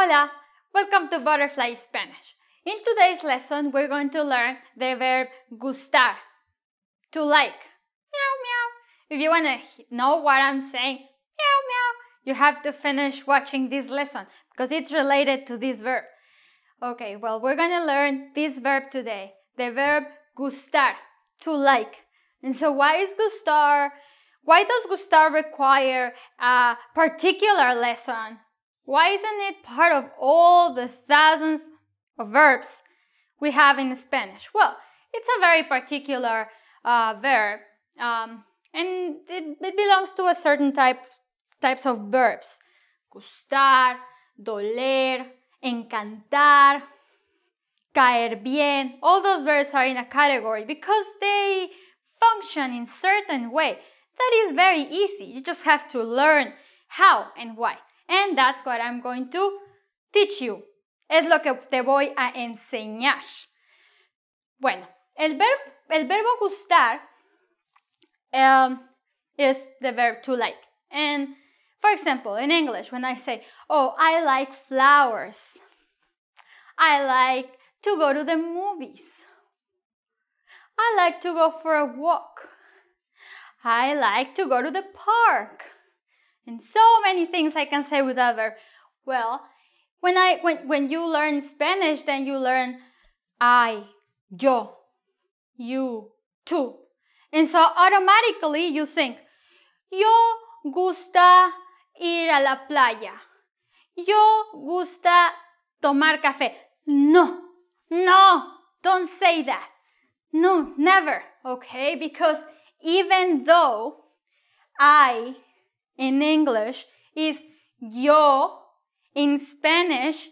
Hola, welcome to Butterfly Spanish. In today's lesson, we're going to learn the verb gustar, to like. Meow meow. If you want to know what I'm saying, meow meow, you have to finish watching this lesson because it's related to this verb. Okay, well, we're going to learn this verb today, the verb gustar, to like. And so why is gustar why does gustar require a particular lesson? Why isn't it part of all the thousands of verbs we have in Spanish? Well, it's a very particular uh, verb, um, and it, it, belongs to a certain type types of verbs: gustar, doler, encantar, caer bien. All those verbs are in a category because they function in certain way. That is very easy. You just have to learn how and why and that's what I'm going to teach you. Es lo que te voy a enseñar. Bueno, el, verb, el verbo gustar um, is the verb to like. And for example, in English, when I say, oh, I like flowers, I like to go to the movies, I like to go for a walk, I like to go to the park. And so many things I can say with other. Well, when I when when you learn Spanish, then you learn I, yo, you, tú. And so automatically you think, yo gusta ir a la playa. Yo gusta tomar café. No, no, don't say that. No, never. Okay, because even though I in English is yo in Spanish,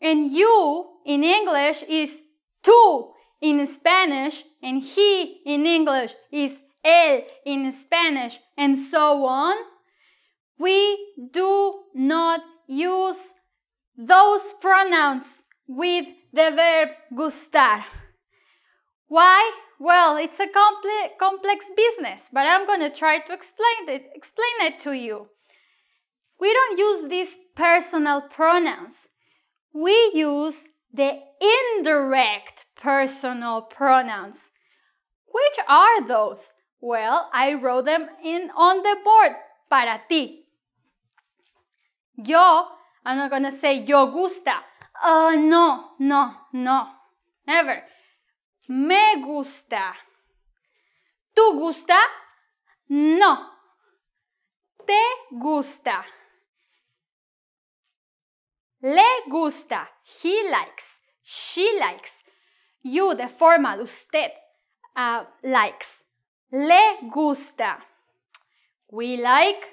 and you in English is tú in Spanish, and he in English is él in Spanish, and so on. We do not use those pronouns with the verb gustar. Why? well, it's a complex business, but I'm going to try to explain it, explain it to you. We don't use these personal pronouns. We use the indirect personal pronouns. Which are those? Well, I wrote them in on the board. Para ti. Yo, I'm not going to say yo gusta. Uh, no, no, no. Never. Me gusta. ¿Tú gusta? No. Te gusta. Le gusta. He likes. She likes. You de formal. usted. Ah, likes. Le gusta. We like.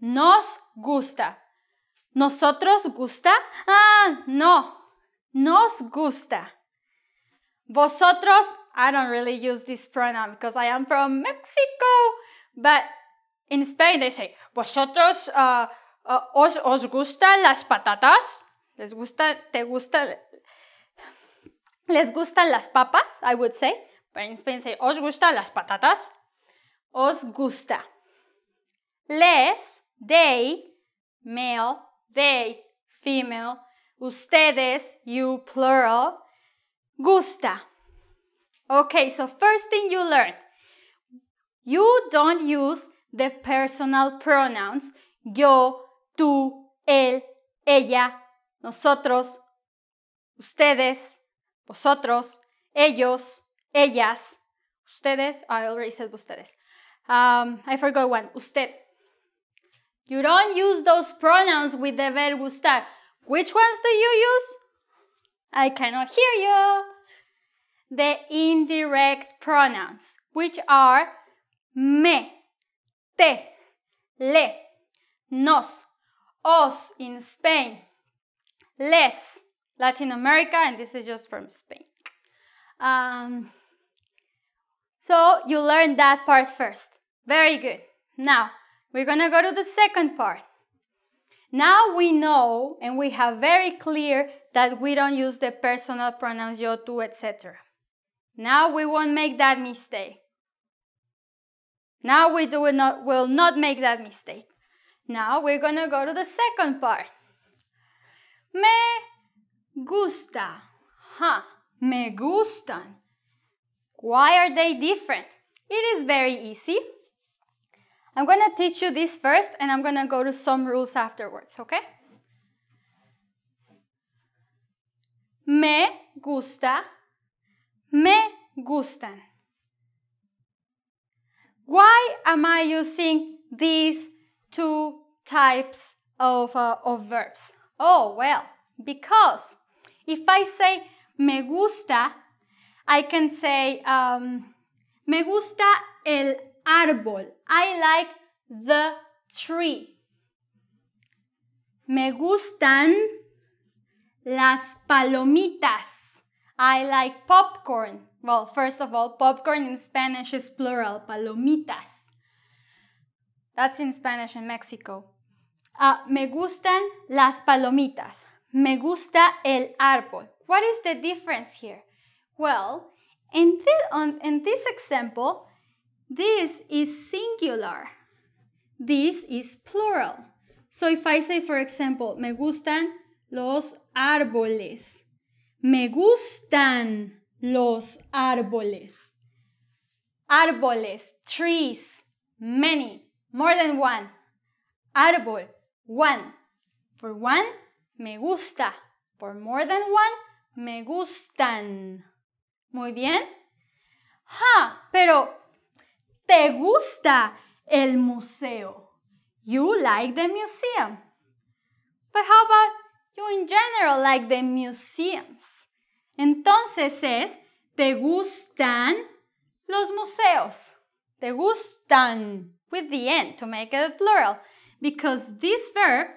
Nos gusta. ¿Nosotros gusta? Ah, no. Nos gusta. Vosotros, I don't really use this pronoun because I am from Mexico, but in Spain they say, vosotros uh, uh, os, gustan las patatas? Les gustan, te gusta les gustan las papas, I would say. But in Spain say, os gustan las patatas? Os gusta. Les, they, male, they, female, ustedes, you, plural, gusta. Okay, so first thing you learn, you don't use the personal pronouns yo, tú, él, ella, nosotros, ustedes, vosotros, ellos, ellas, ustedes, I already said ustedes. Um, I forgot one, usted. You don't use those pronouns with the verb gustar. Which ones do you use? I cannot hear you. The indirect pronouns, which are me, te, le, nos, os in Spain, les, Latin America, and this is just from Spain. Um, so you learned that part first. Very good. Now we're gonna go to the second part. Now we know and we have very clear that we don't use the personal pronouns yo, tú, etc. Now we won't make that mistake. Now we do will not, will not make that mistake. Now we're gonna go to the second part. Me gusta. Huh. Me gustan. Why are they different? It is very easy. I'm gonna teach you this first and I'm gonna go to some rules afterwards, okay? Me gusta. Me gustan. Why am I using these two types of, uh, of verbs? Oh, well, because if I say me gusta, I can say um, me gusta el árbol. I like the tree. Me gustan Las palomitas. I like popcorn. Well, first of all, popcorn in Spanish is plural, palomitas. That's in Spanish in Mexico. Uh, me gustan las palomitas. Me gusta el árbol. What is the difference here? Well, in, thi on, in this example, this is singular. This is plural. So if I say, for example, me gustan los árboles. Me gustan los árboles. Árboles, trees, many, more than one. Árbol, one. For one, me gusta. For more than one, me gustan. Muy bien. Ja, ah, pero te gusta el museo. You like the museum. But how about You in general like the museums. Entonces es, te gustan los museos. Te gustan with the -n to make it a plural because this verb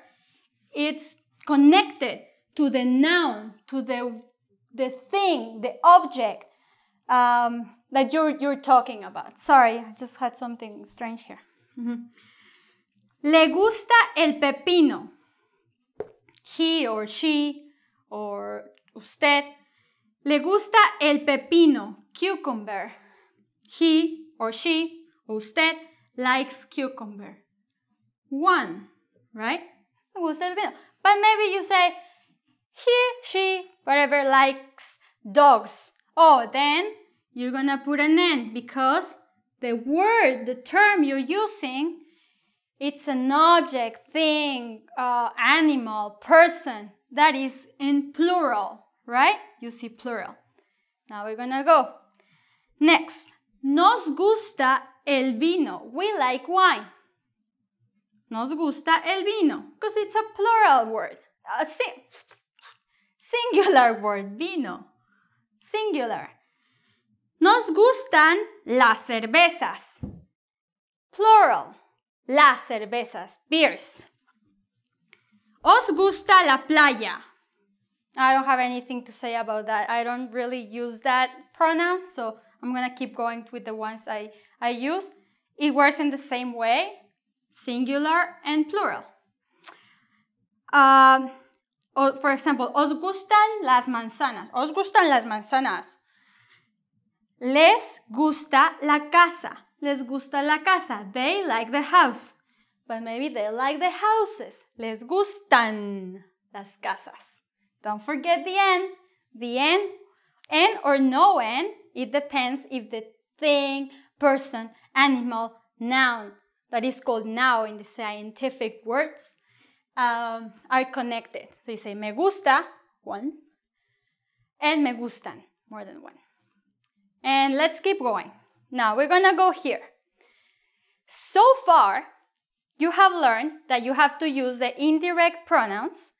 it's connected to the noun, to the, the thing, the object um, that you're, you're talking about. Sorry, I just had something strange here. Mm -hmm. Le gusta el pepino he or she or usted. Le gusta el pepino, cucumber. He or she, usted, likes cucumber. One, right? gusta el pepino. But maybe you say, he, she, whatever likes dogs. Oh, then you're gonna put an end because the word, the term you're using it's an object, thing, uh, animal, person. That is in plural, right? You see plural. Now we're gonna go. Next, nos gusta el vino. We like wine. Nos gusta el vino, because it's a plural word. A uh, singular word, vino. Singular. Nos gustan las cervezas. Plural las cervezas, beers. Os gusta la playa. I don't have anything to say about that. I don't really use that pronoun, so I'm gonna keep going with the ones I, I use. It works in the same way, singular and plural. Um, for example, os gustan las manzanas. Os gustan las manzanas. Les gusta la casa. Les gusta la casa. They like the house. But maybe they like the houses. Les gustan las casas. Don't forget the N. The N, N or no N, it depends if the thing, person, animal, noun, that is called now in the scientific words, um, are connected. So you say me gusta, one, and me gustan, more than one. And let's keep going. Now we're gonna go here. So far, you have learned that you have to use the indirect pronouns,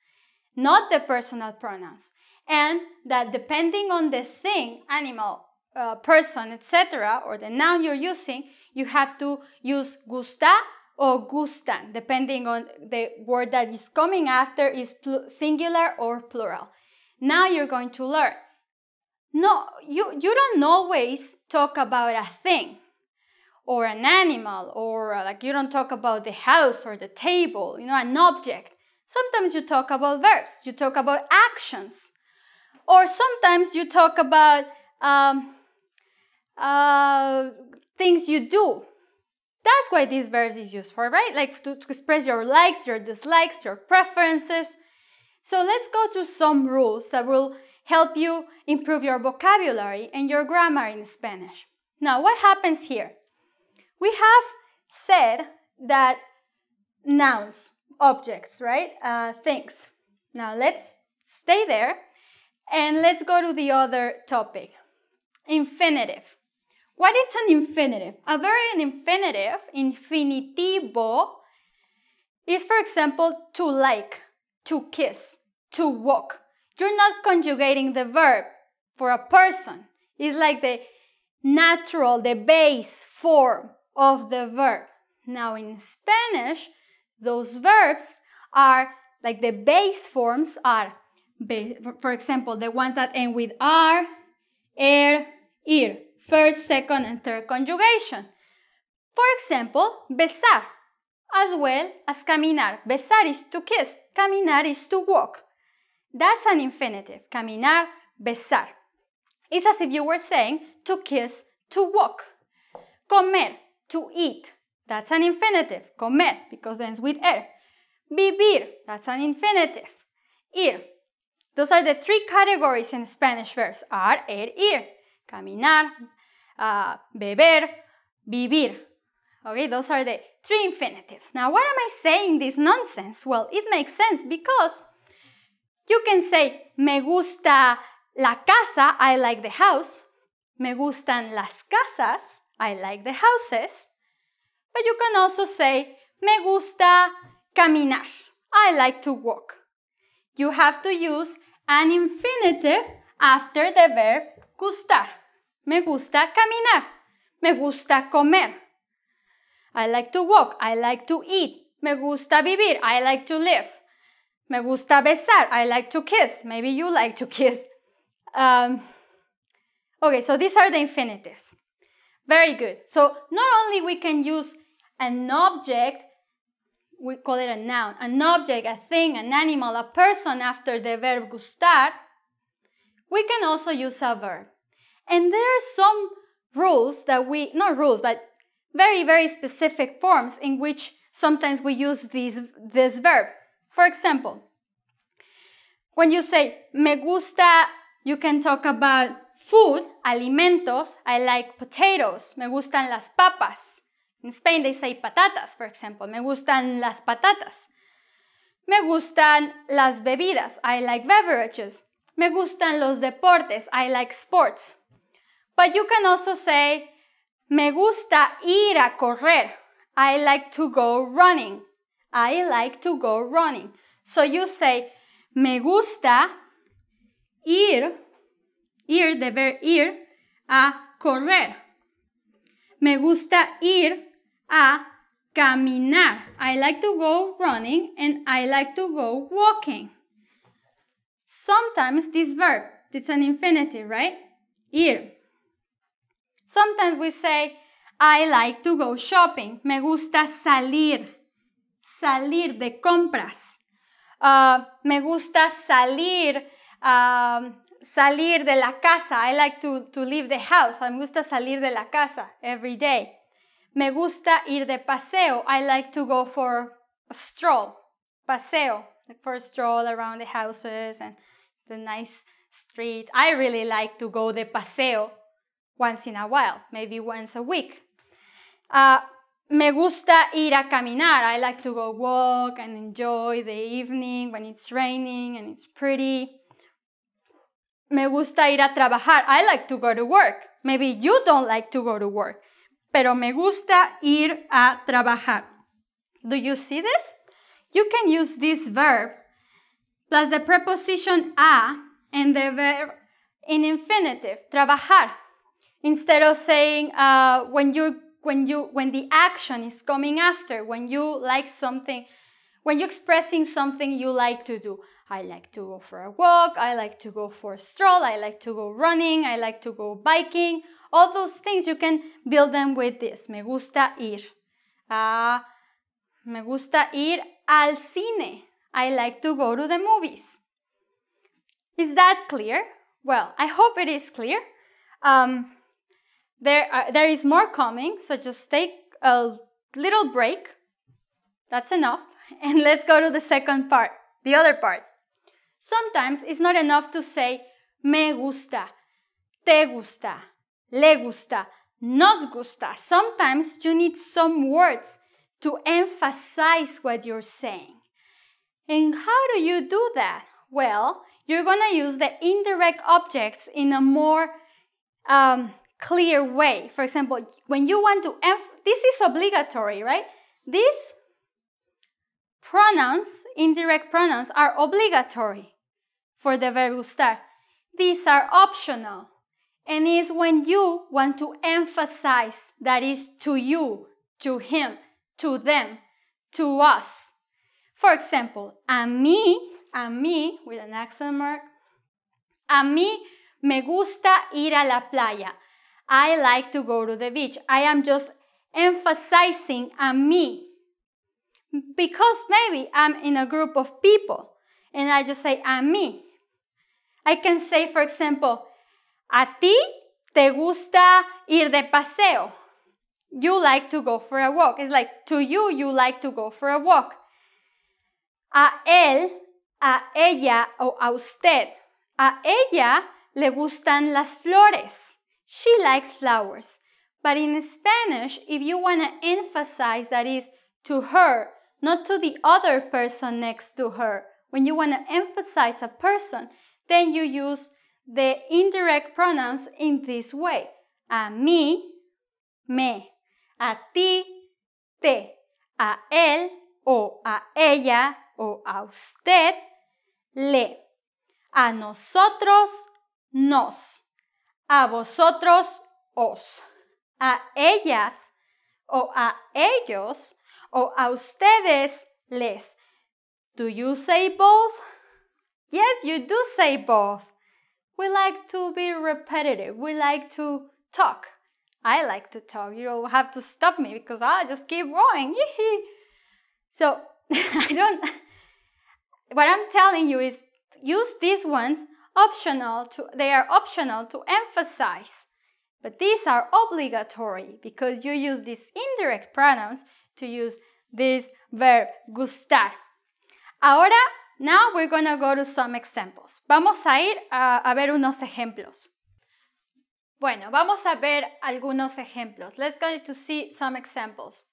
not the personal pronouns, and that depending on the thing, animal, uh, person, etc., or the noun you're using, you have to use gusta or gustan, depending on the word that is coming after is singular or plural. Now you're going to learn no, you, you don't always talk about a thing or an animal or uh, like you don't talk about the house or the table, you know, an object. Sometimes you talk about verbs, you talk about actions, or sometimes you talk about um, uh, things you do. That's why this verb is used for, right? Like to, to express your likes, your dislikes, your preferences. So let's go to some rules that will help you improve your vocabulary and your grammar in Spanish. Now, what happens here? We have said that nouns, objects, right? Uh, things. Now, let's stay there and let's go to the other topic infinitive. What is an infinitive? A very infinitive, infinitivo, is for example to like, to kiss, to walk, you're not conjugating the verb for a person. It's like the natural, the base form of the verb. Now in Spanish, those verbs are like the base forms are, for example, the ones that end with are, er, ir, first, second, and third conjugation. For example, besar, as well as caminar. Besar is to kiss, caminar is to walk. That's an infinitive. Caminar, besar. It's as if you were saying to kiss, to walk. Comer, to eat. That's an infinitive. Comer, because ends with er. Vivir, that's an infinitive. Ir. Those are the three categories in Spanish verbs. Ar, er, ir. Caminar, uh, beber, vivir. Okay, those are the three infinitives. Now, why am I saying this nonsense? Well, it makes sense because you can say, me gusta la casa, I like the house. Me gustan las casas, I like the houses. But you can also say, me gusta caminar, I like to walk. You have to use an infinitive after the verb gustar. Me gusta caminar. Me gusta comer. I like to walk. I like to eat. Me gusta vivir. I like to live. Me gusta besar. I like to kiss. Maybe you like to kiss. Um, okay, so these are the infinitives. Very good. So not only we can use an object, we call it a noun, an object, a thing, an animal, a person after the verb gustar, we can also use a verb. And there are some rules that we, not rules, but very, very specific forms in which sometimes we use these, this verb. For example, when you say me gusta, you can talk about food, alimentos. I like potatoes. Me gustan las papas. In Spain, they say patatas, for example. Me gustan las patatas. Me gustan las bebidas. I like beverages. Me gustan los deportes. I like sports. But you can also say, me gusta ir a correr. I like to go running. I like to go running. So you say, me gusta ir, ir, the verb ir, a correr. Me gusta ir a caminar. I like to go running and I like to go walking. Sometimes this verb, it's an infinitive, right? Ir. Sometimes we say, I like to go shopping. Me gusta salir salir de compras. Uh, me gusta salir, uh, salir de la casa. I like to, to leave the house. Ah, me gusta salir de la casa every day. Me gusta ir de paseo. I like to go for a stroll. Paseo, like for a stroll around the houses and the nice street. I really like to go de paseo once in a while, maybe once a week. Uh, me gusta ir a caminar. I like to go walk and enjoy the evening when it's raining and it's pretty. Me gusta ir a trabajar. I like to go to work. Maybe you don't like to go to work, pero me gusta ir a trabajar. Do you see this? You can use this verb plus the preposition a and the verb in infinitive, trabajar. Instead of saying uh, when you're when you when the action is coming after, when you like something, when you're expressing something you like to do. I like to go for a walk, I like to go for a stroll, I like to go running, I like to go biking. All those things you can build them with this. Me gusta ir. Uh, me gusta ir al cine. I like to go to the movies. Is that clear? Well, I hope it is clear. Um, there, are, uh, there is more coming, so just take a little break. That's enough. And let's go to the second part, the other part. Sometimes it's not enough to say me gusta, te gusta, le gusta, nos gusta. Sometimes you need some words to emphasize what you're saying. And how do you do that? Well, you're going to use the indirect objects in a more um, clear way. For example, when you want to, this is obligatory, right? These pronouns, indirect pronouns, are obligatory for the verb gustar. These are optional. And it's when you want to emphasize that is to you, to him, to them, to us. For example, a mí, a mí, with an accent mark, a mí me gusta ir a la playa. I like to go to the beach. I am just emphasizing on me because maybe I'm in a group of people and I just say a mí. I can say, for example, a ti te gusta ir de paseo. You like to go for a walk. It's like to you, you like to go for a walk. A él, a ella o a usted. A ella le gustan las flores. She likes flowers. But in Spanish, if you want to emphasize that is to her, not to the other person next to her, when you want to emphasize a person, then you use the indirect pronouns in this way. A mí, me. A ti, te. A él o a ella o a usted, le. A nosotros, nos a vosotros os, a ellas o a ellos o a ustedes les. Do you say both? Yes, you do say both. We like to be repetitive. We like to talk. I like to talk. You don't have to stop me because I just keep going. so I don't. What I'm telling you is use these ones optional to, they are optional to emphasize, but these are obligatory because you use these indirect pronouns to use this verb gustar. Ahora, now we're gonna go to some examples. Vamos a ir a, a ver unos ejemplos. Bueno, vamos a ver algunos ejemplos. Let's go to see some examples.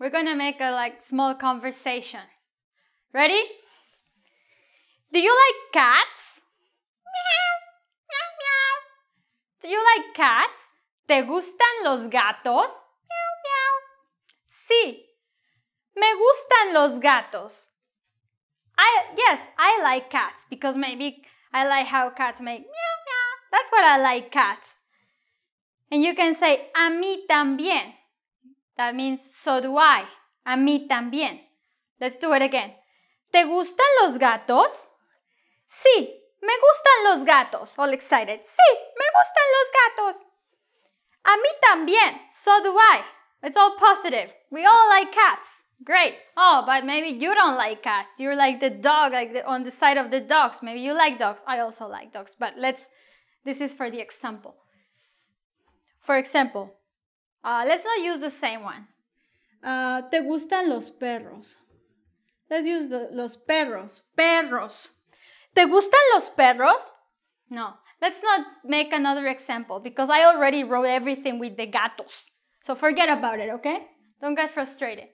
We're gonna make a like small conversation. Ready? Do you like cats? Do you like cats? ¿Te gustan los gatos? Sí. Me gustan los gatos. I yes, I like cats because maybe I like how cats make meow meow. That's what I like cats. And you can say a mí también. That means so do I. A mí también. Let's do it again. ¿Te gustan los gatos? Sí, Me gustan los gatos. All excited. Sí, me gustan los gatos. A mí también. So do I. It's all positive. We all like cats. Great. Oh, but maybe you don't like cats. You're like the dog, like the, on the side of the dogs. Maybe you like dogs. I also like dogs. But let's, this is for the example. For example, uh, let's not use the same one. Uh, te gustan los perros. Let's use the, los perros. Perros. ¿Te gustan los perros? No. Let's not make another example because I already wrote everything with the gatos. So forget about it, okay? Don't get frustrated.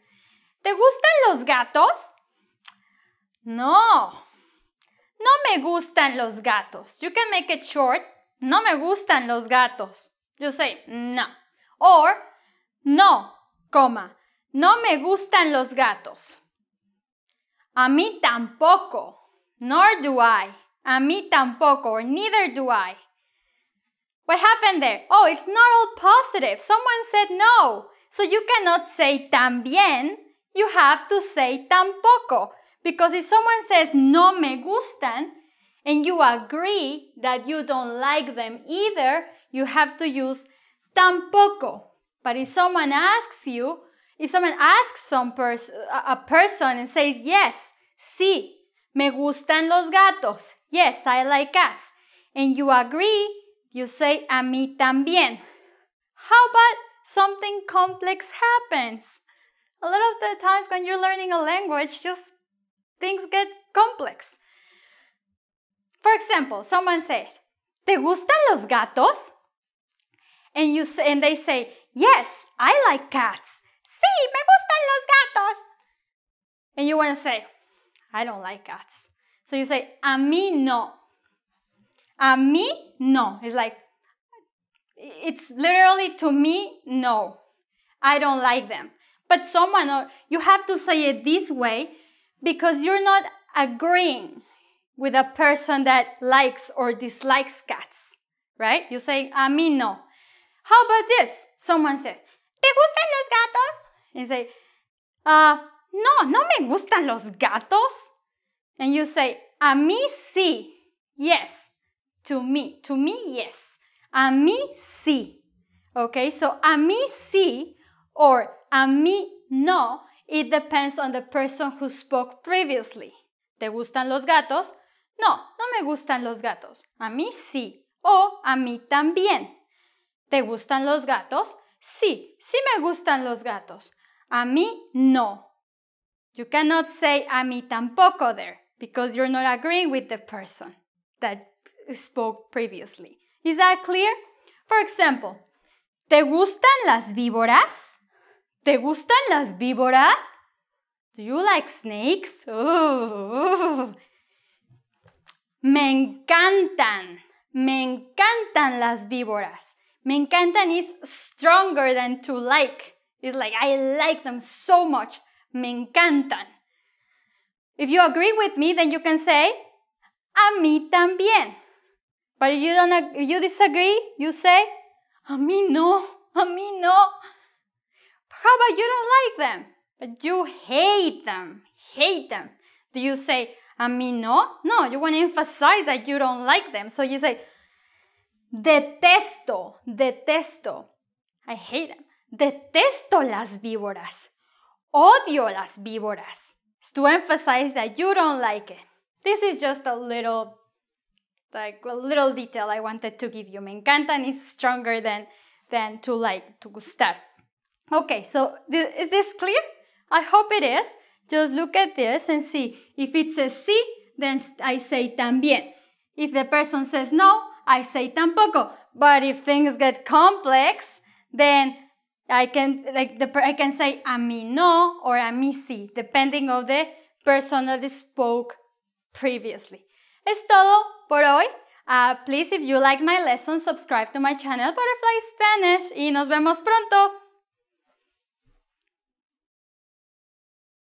¿Te gustan los gatos? No. No me gustan los gatos. You can make it short. No me gustan los gatos. You say no. Or no, coma. No me gustan los gatos. A mí tampoco. Nor do I. A mí tampoco, or neither do I. What happened there? Oh, it's not all positive. Someone said no. So you cannot say también. You have to say tampoco. Because if someone says no me gustan and you agree that you don't like them either, you have to use tampoco. But if someone asks you, if someone asks some pers- a person and says yes, sí, me gustan los gatos. Yes, I like cats. And you agree, you say a mí también. How about something complex happens? A lot of the times when you're learning a language, just things get complex. For example, someone says, ¿Te gustan los gatos? And you say, and they say, "Yes, I like cats." Sí, me gustan los gatos. And you want to say, I don't like cats. So you say, a mí no. A mí no. It's like, it's literally to me, no. I don't like them. But someone, or you have to say it this way because you're not agreeing with a person that likes or dislikes cats, right? You say, a mí no. How about this? Someone says, ¿Te gustan los gatos? You say, uh, no, no me gustan los gatos. And you say, a mí sí. Yes. To me. To me, yes. A mí sí. Okay, so a mí sí or a mí no, it depends on the person who spoke previously. ¿Te gustan los gatos? No, no me gustan los gatos. A mí sí o a mí también. ¿Te gustan los gatos? Sí, sí me gustan los gatos. A mí no. You cannot say a mí tampoco there because you're not agreeing with the person that spoke previously. Is that clear? For example, ¿te gustan las víboras? ¿Te gustan las víboras? Do you like snakes? Ooh. Me encantan. Me encantan las víboras. Me encantan is stronger than to like. It's like I like them so much me encantan. If you agree with me, then you can say, a mí también. But if you, don't, if you disagree, you say, a mí no, a mí no. How about you don't like them, but you hate them, hate them. Do you say, a mí no? No, you want to emphasize that you don't like them. So you say, detesto, detesto. I hate them. Detesto las víboras. Odio las víboras. It's to emphasize that you don't like it. This is just a little, like a little detail I wanted to give you. Me encantan is stronger than, than to like, to gustar. Okay, so th is this clear? I hope it is. Just look at this and see. If it says sí, then I say también. If the person says no, I say tampoco. But if things get complex, then I can like the I can say a mí no or a mí sí, depending on the person that spoke previously. Es todo por hoy. Uh, please, if you like my lesson, subscribe to my channel Butterfly Spanish y nos vemos pronto.